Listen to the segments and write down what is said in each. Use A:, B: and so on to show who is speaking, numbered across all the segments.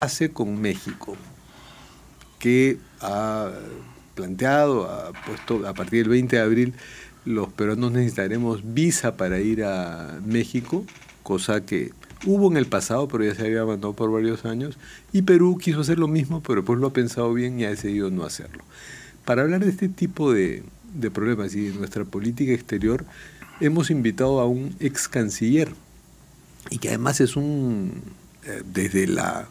A: hace con México, que ha planteado, ha puesto a partir del 20 de abril, los peruanos necesitaremos visa para ir a México, cosa que hubo en el pasado, pero ya se había abandonado por varios años, y Perú quiso hacer lo mismo, pero después lo ha pensado bien y ha decidido no hacerlo. Para hablar de este tipo de, de problemas y de nuestra política exterior, hemos invitado a un ex canciller, y que además es un, eh, desde la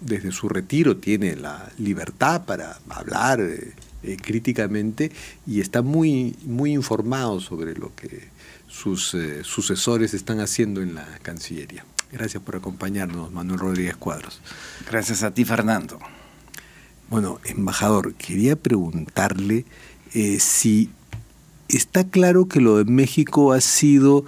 A: desde su retiro tiene la libertad para hablar eh, eh, críticamente y está muy, muy informado sobre lo que sus eh, sucesores están haciendo en la Cancillería. Gracias por acompañarnos, Manuel Rodríguez Cuadros.
B: Gracias a ti, Fernando.
A: Bueno, embajador, quería preguntarle si está claro que lo de México ha sido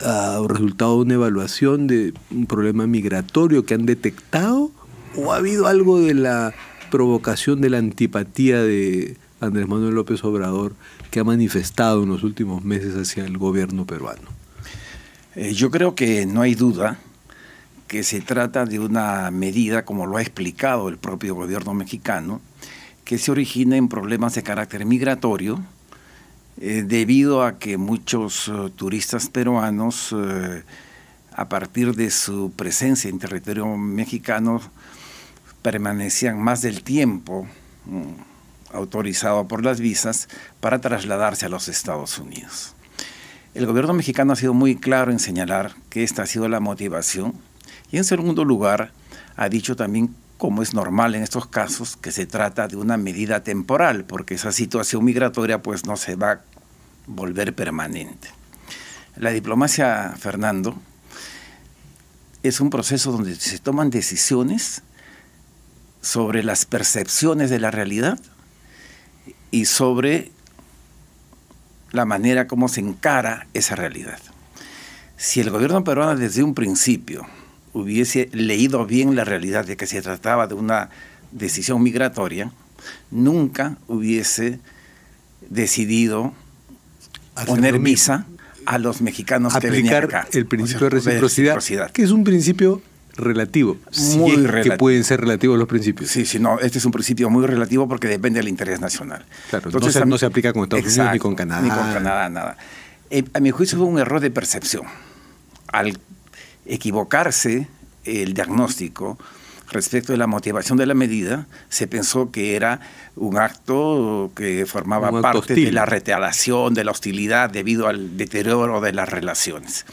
A: ah, resultado de una evaluación de un problema migratorio que han detectado ¿O ha habido algo de la provocación de la antipatía de Andrés Manuel López Obrador que ha manifestado en los últimos meses hacia el gobierno peruano?
B: Eh, yo creo que no hay duda que se trata de una medida, como lo ha explicado el propio gobierno mexicano, que se origina en problemas de carácter migratorio, eh, debido a que muchos eh, turistas peruanos a partir de su presencia en territorio mexicano, permanecían más del tiempo mm, autorizado por las visas para trasladarse a los Estados Unidos. El gobierno mexicano ha sido muy claro en señalar que esta ha sido la motivación y en segundo lugar ha dicho también, como es normal en estos casos, que se trata de una medida temporal porque esa situación migratoria pues no se va a volver permanente. La diplomacia, Fernando, es un proceso donde se toman decisiones sobre las percepciones de la realidad y sobre la manera como se encara esa realidad. Si el gobierno peruano desde un principio hubiese leído bien la realidad de que se trataba de una decisión migratoria, nunca hubiese decidido poner misa a los mexicanos aplicar que venían acá. el principio de, reciprocidad, que
A: es un principio
B: relativo, muy relativo. que pueden ser relativos los principios. Sí, sí, no, este es un principio muy relativo porque depende del interés nacional. Claro, Entonces, no, se, aplica con Estados Unidos ni con Canadá. Ni con Canadá, nada. Eh, a mi juicio fue un error de percepción. Al equivocarse el diagnóstico, respecto de la motivación de la medida, se pensó que era un acto que formaba parte de la retaliación, de la hostilidad debido al deterioro de las relaciones.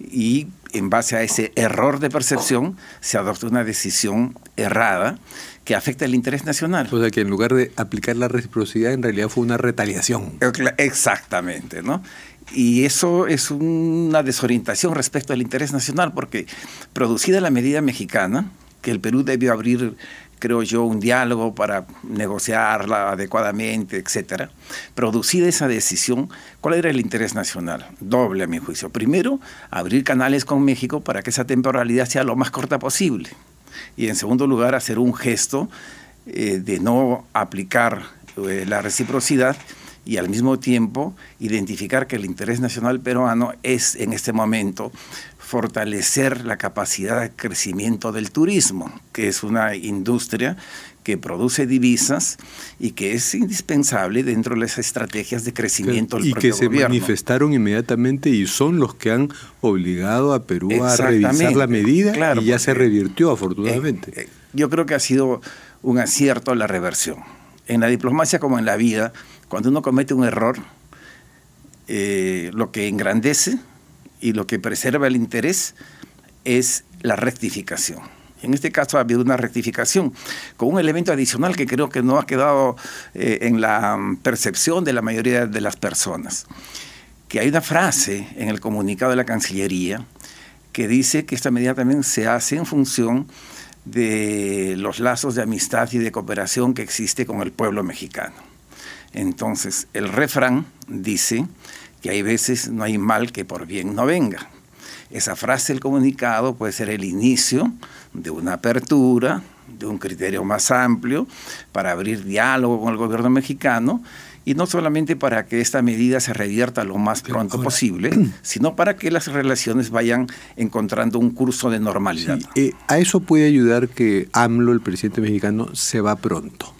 B: Y en base a ese error de percepción se adoptó una decisión errada que afecta el interés nacional. O sea que en lugar de aplicar la reciprocidad en realidad fue una retaliación. Eh, exactamente, ¿no? Y eso es una desorientación respecto al interés nacional porque producida la medida mexicana, el Perú debió abrir creo yo, un diálogo para negociarla adecuadamente, etcétera. Producida esa decisión, ¿cuál era el interés nacional? Doble, a mi juicio. Primero, abrir canales con México para que esa temporalidad sea lo más corta posible. Y en segundo lugar, hacer un gesto eh, de no aplicar eh, la reciprocidad y al mismo tiempo identificar que el interés nacional peruano es en este momento fortalecer la capacidad de crecimiento del turismo, que es una industria que produce divisas y que es indispensable dentro de las estrategias de crecimiento del Y que se manifestaron
A: inmediatamente y son los que han obligado a Perú a revisar la medida y ya se revirtió eh, afortunadamente. Eh,
B: yo creo que ha sido un acierto la reversión. En la diplomacia como en la vida, cuando uno comete un error, eh, lo que engrandece y lo que preserva el interés es la rectificación. En este caso ha habido una rectificación con un elemento adicional que creo que no ha quedado eh, en la mm, percepción de la mayoría de las personas, que hay una frase en el comunicado de la Cancillería que dice que esta medida también se hace en función de los lazos de amistad y de cooperación que existe con el pueblo mexicano. Entonces, el refrán dice que hay veces no hay mal que por bien no venga. Esa frase del comunicado puede ser el inicio de una apertura, de un criterio más amplio para abrir diálogo con el gobierno mexicano y no solamente para que esta medida se revierta lo más pronto posible, sino para que las relaciones vayan encontrando un curso de normalidad.
A: Eh, a eso puede ayudar que AMLO, el presidente mexicano, se va pronto.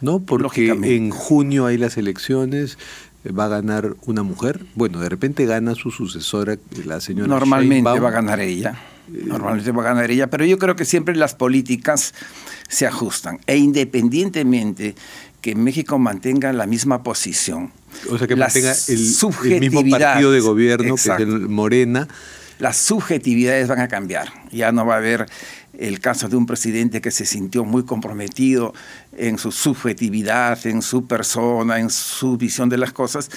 A: ¿no? Porque en junio hay las elecciones, va a ganar una mujer. Bueno, de repente gana su sucesora, la
B: señora. Normalmente va a ganar ella. Eh, Normalmente va a ganar ella, pero yo creo que siempre las políticas se ajustan. E independientemente que México mantenga la misma posición. O sea, que mantenga el, mismo partido de gobierno, que es el Morena. Las subjetividades van a cambiar. Ya no va a haber el caso de un presidente que se sintió muy comprometido en su subjetividad, en su persona, en su visión de las cosas,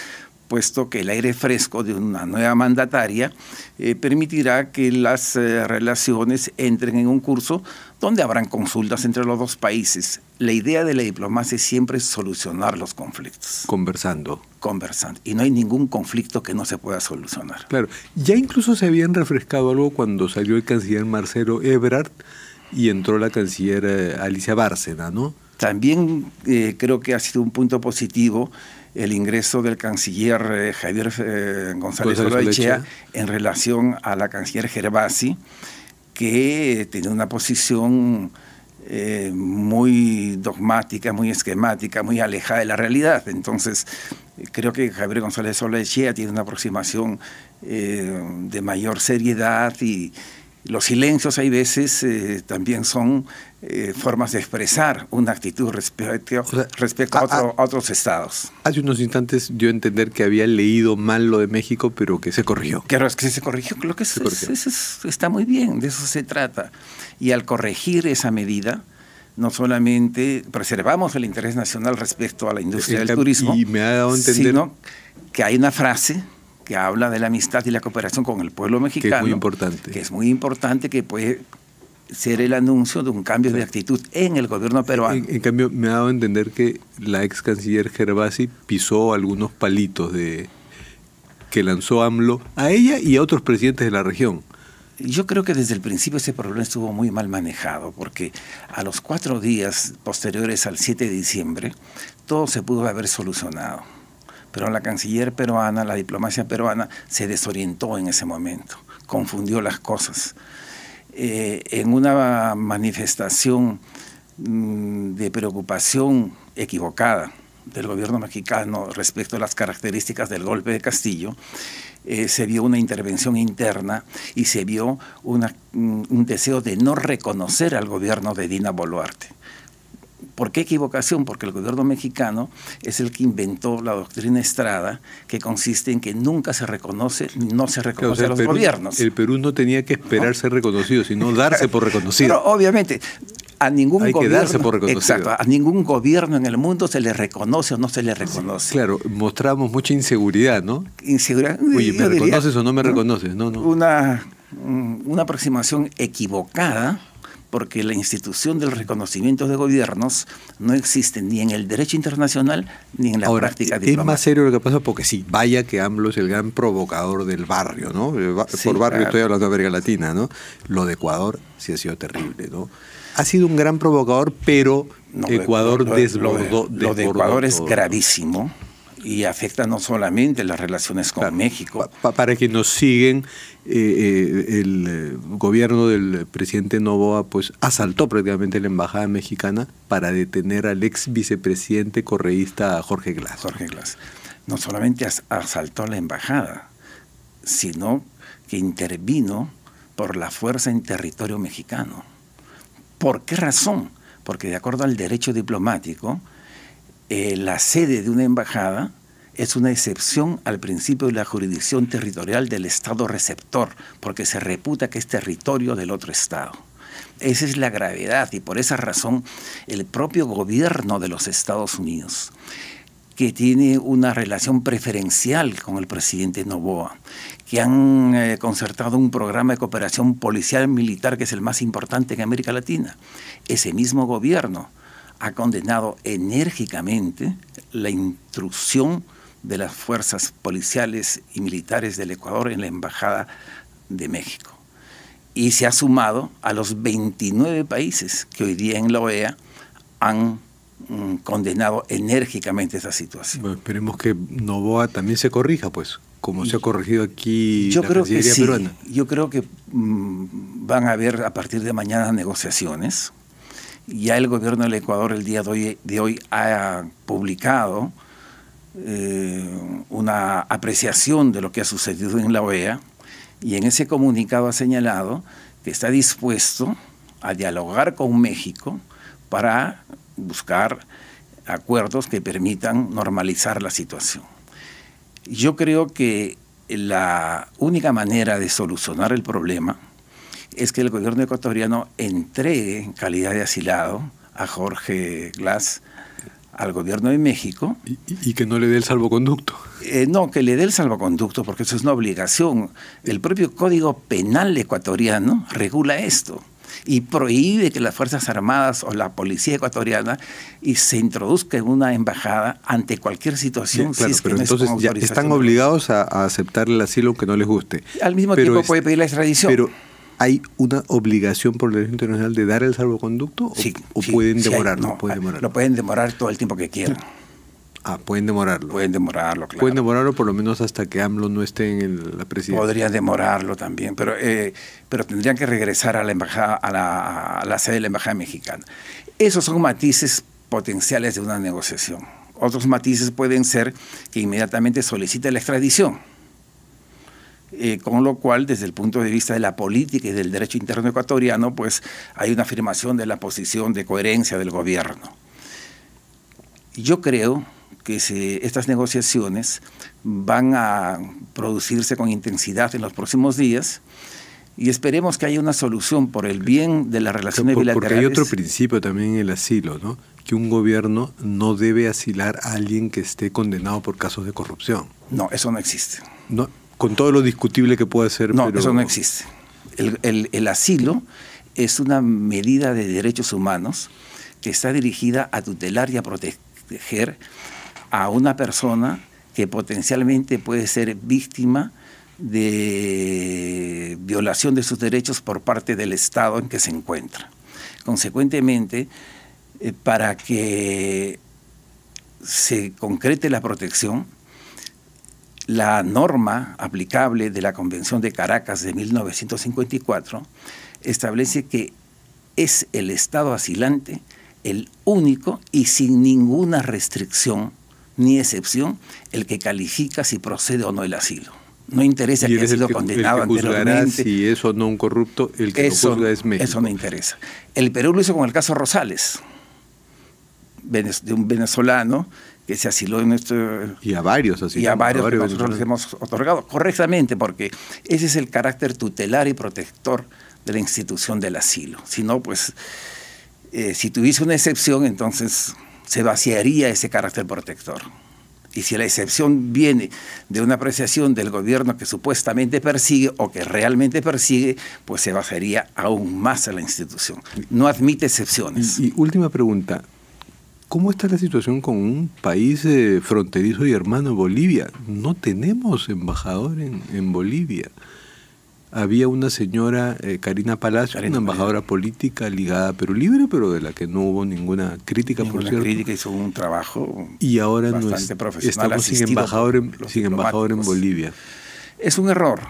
B: puesto que el aire fresco de una nueva mandataria eh, permitirá que las eh, relaciones entren en un curso donde habrán consultas entre los dos países. La idea de la diplomacia es solucionar los conflictos. Conversando. Conversando. Y no hay ningún conflicto que no se pueda solucionar. Claro. Ya
A: incluso se habían refrescado algo cuando salió el canciller Marcelo Ebrard y entró la
B: canciller eh, Alicia Bárcena, ¿no? También eh, creo que ha sido un punto positivo el ingreso del canciller eh, Javier González, González en relación a la canciller Gervasi que tiene una posición eh, muy dogmática, muy esquemática, muy alejada de la realidad. Entonces, creo que Javier González solé tiene una aproximación eh, de mayor seriedad y, los silencios hay veces eh, también son eh, formas de expresar una actitud respecto, respecto a, otros estados.
A: Hace unos instantes yo entender que había leído mal lo de México, pero que se corrigió. Claro, es que se
B: corrigió. Creo que eso, está muy bien, de eso se trata. Y al corregir esa medida, no solamente preservamos el interés nacional respecto a la industria del turismo, sino que hay una frase que habla de la amistad y la cooperación con el pueblo mexicano. Que es muy importante. Que es muy importante que puede ser el anuncio de un cambio de actitud en el gobierno peruano. En, cambio, me ha dado a entender que la ex canciller Gervasi
A: pisó algunos palitos de que lanzó AMLO a ella y a otros
B: presidentes de la región. Yo creo que desde el principio ese problema estuvo muy mal manejado, porque a los cuatro días posteriores al 7 de diciembre, todo se pudo haber solucionado pero la canciller peruana, la diplomacia peruana, se desorientó en ese momento, confundió las cosas. Eh, en una manifestación mm, de preocupación equivocada del gobierno mexicano respecto a las características del golpe de Castillo, eh, se vio una intervención interna y se vio mm, un deseo de no reconocer al gobierno de Dina Boluarte. ¿Por qué equivocación? Porque el gobierno mexicano es el que inventó la doctrina Estrada, que consiste en que nunca se reconoce no se reconoce a los gobiernos.
A: El Perú no tenía que esperar ser reconocido, sino darse por reconocido. Pero
B: obviamente, a ningún gobierno, Exacto, a ningún gobierno en el mundo se le reconoce o no se le reconoce. Claro, mostramos mucha inseguridad, ¿no? Inseguridad. Oye, ¿me reconoces o no me reconoces? una aproximación equivocada porque la institución del reconocimiento de gobiernos no existe ni en el derecho internacional ni en la práctica diplomática. Es más
A: serio lo que pasa porque sí, vaya que AMLO es el gran provocador del barrio, ¿no? Eh, por barrio estoy hablando de América Latina, ¿no? Lo de Ecuador sí ha sido terrible, ¿no? Ha sido un gran provocador, pero Ecuador desbordó. Lo de, Ecuador es gravísimo
B: y afecta no solamente las relaciones con México. para que nos siguen,
A: eh, eh, el eh, gobierno del presidente Novoa pues asaltó prácticamente la embajada mexicana para detener al ex vicepresidente correísta Jorge Glass.
B: Jorge Glass. No solamente asaltó la embajada, sino que intervino por la fuerza en territorio mexicano. ¿Por qué razón? Porque de acuerdo al derecho diplomático, eh, la sede de una embajada es una excepción al principio de la jurisdicción territorial del Estado receptor, porque se reputa que es territorio del otro Estado. Esa es la gravedad y por esa razón el propio gobierno de los Estados Unidos, que tiene una relación preferencial con el presidente Novoa, que han eh, concertado un programa de cooperación policial militar que es el más importante en América Latina, ese mismo gobierno ha condenado enérgicamente la intrusión de las fuerzas policiales y militares del Ecuador en la Embajada de México. Y se ha sumado a los 29 países que hoy día en la OEA han mm, condenado enérgicamente esa situación. Bueno, esperemos
A: que Novoa también se corrija, pues, como se ha corregido aquí yo la creo que
B: Yo creo que mm, van a haber a partir de mañana negociaciones ya el gobierno del Ecuador el día de hoy, ha publicado eh, una apreciación de lo que ha sucedido en la OEA y en ese comunicado ha señalado que está dispuesto a dialogar con México para buscar acuerdos que permitan normalizar la situación. Yo creo que la única manera de solucionar el problema es que el gobierno ecuatoriano entregue en calidad de asilado a Jorge Glass al gobierno de México. Y, que no le dé el salvoconducto. Eh, no, que le dé el salvoconducto, porque eso es una obligación. El propio Código Penal ecuatoriano regula esto y prohíbe que las Fuerzas Armadas o la Policía ecuatoriana y se introduzca en una embajada ante cualquier situación. si pero entonces están
A: obligados a, aceptar el asilo aunque no les guste.
B: Al mismo tiempo puede este,
A: pedir la extradición. ¿Hay una obligación por la ley internacional de dar el salvoconducto o, sí, o pueden demorarlo? pueden Lo pueden demorar todo el tiempo que quieran. Ah, pueden
B: demorarlo. Pueden demorarlo, claro.
A: Pueden demorarlo por lo menos hasta que AMLO no esté en la presidencia. Podrían demorarlo
B: también, pero, eh, pero tendrían que regresar a la embajada, a la sede de la embajada mexicana. Esos son matices potenciales de una negociación. Otros matices pueden ser que inmediatamente solicite la extradición eh, con lo cual, desde el punto de vista de la política y del derecho interno ecuatoriano, pues hay una afirmación de la posición de coherencia del gobierno. Yo creo que estas negociaciones van a producirse con intensidad en los próximos días y esperemos que haya una solución por el bien de las relaciones bilaterales. Porque hay otro
A: principio también en el asilo, ¿no? que un gobierno no debe asilar a alguien que esté
B: condenado por casos de corrupción. No, eso no existe. No, con todo lo discutible que pueda ser. No, eso no existe. El, el asilo es una medida de derechos humanos que está dirigida a tutelar y a proteger a una persona que potencialmente puede ser víctima de violación de sus derechos por parte del Estado en que se encuentra. Consecuentemente, eh, para que se concrete la protección, la norma aplicable de la Convención de Caracas de 1954 establece que es el Estado asilante el único y sin ninguna restricción ni excepción el que califica si procede o no el asilo. No interesa que haya sido condenado el que anteriormente. Si eso no un corrupto, el que eso, lo juzga es México. Eso no interesa. El Perú lo hizo con el caso Rosales, de un venezolano que se asilo en nuestro... Y a varios así Y a varios, que nosotros les hemos otorgado correctamente, porque ese es el carácter tutelar y protector de la institución del asilo. Si no, pues, eh, si tuviese una excepción, entonces se vaciaría ese carácter protector. Y si la excepción viene de una apreciación del gobierno que supuestamente persigue o que realmente persigue, pues se vaciaría aún más a la institución. No admite excepciones. y última pregunta,
A: ¿Cómo está la situación con un
B: país eh, fronterizo
A: y hermano, Bolivia? No tenemos embajador en, en Bolivia. Había una señora, eh, Karina Palacio, una embajadora política ligada a Perú Libre, pero de la que no hubo ninguna crítica, por cierto. crítica hizo un trabajo
B: y ahora no es, estamos sin embajador, sin embajador en Bolivia. Es un error.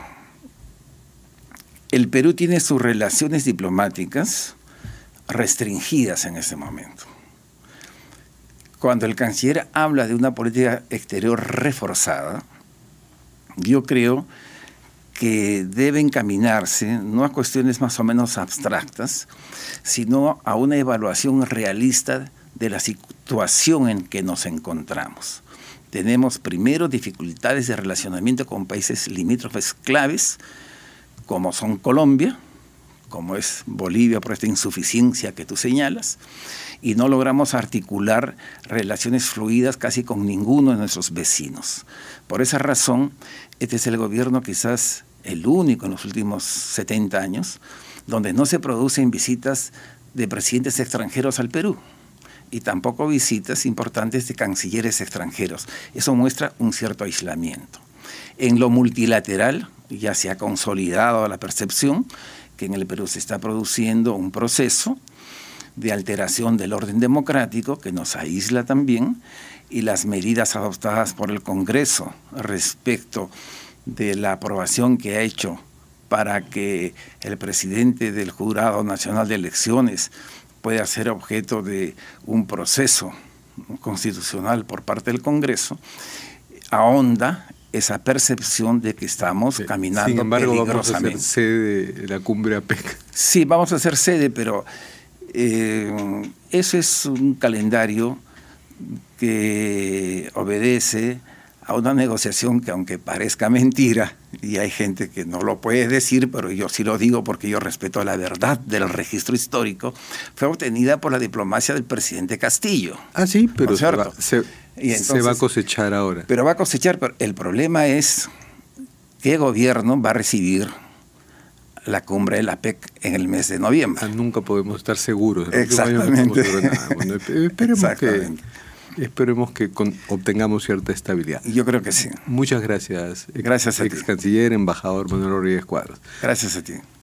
B: El Perú tiene sus relaciones diplomáticas restringidas en este momento cuando el canciller habla de una política exterior reforzada, yo creo que debe encaminarse no a cuestiones más o menos abstractas, sino a una evaluación realista de la situación en que nos encontramos. Tenemos primero dificultades de relacionamiento con países limítrofes claves, como son Colombia, como es Bolivia por esta insuficiencia que tú señalas, y no logramos articular relaciones fluidas casi con ninguno de nuestros vecinos. Por esa razón, este es el gobierno quizás el único en los últimos 70 años donde no se producen visitas de presidentes extranjeros al Perú y tampoco visitas importantes de cancilleres extranjeros. Eso muestra un cierto aislamiento. En lo multilateral ya se ha consolidado la percepción en el Perú se está produciendo un proceso de alteración del orden democrático que nos aísla también y las medidas adoptadas por el Congreso respecto de la aprobación que ha hecho para que el presidente del Jurado Nacional de Elecciones pueda ser objeto de un proceso constitucional por parte del Congreso, ahonda esa percepción de que estamos caminando Sin embargo, Vamos a ser sede de la cumbre APEC. Sí, vamos a ser sede, pero eso eh, ese es un calendario que obedece a una negociación que aunque parezca mentira, y hay gente que no lo puede decir, pero yo sí lo digo porque yo respeto la verdad del registro histórico, fue obtenida por la diplomacia del presidente Castillo. Ah, sí, pero se, va, a cosechar ahora. Pero va a cosechar, pero el problema es qué gobierno va a recibir la cumbre de la PEC en el mes de noviembre. Ah, nunca podemos estar seguros. Exactamente.
A: que esperemos que obtengamos cierta estabilidad.
B: Yo creo que sí.
A: Muchas gracias. Gracias ex, Ex canciller, embajador Manuel Rodríguez Cuadros. Gracias a ti.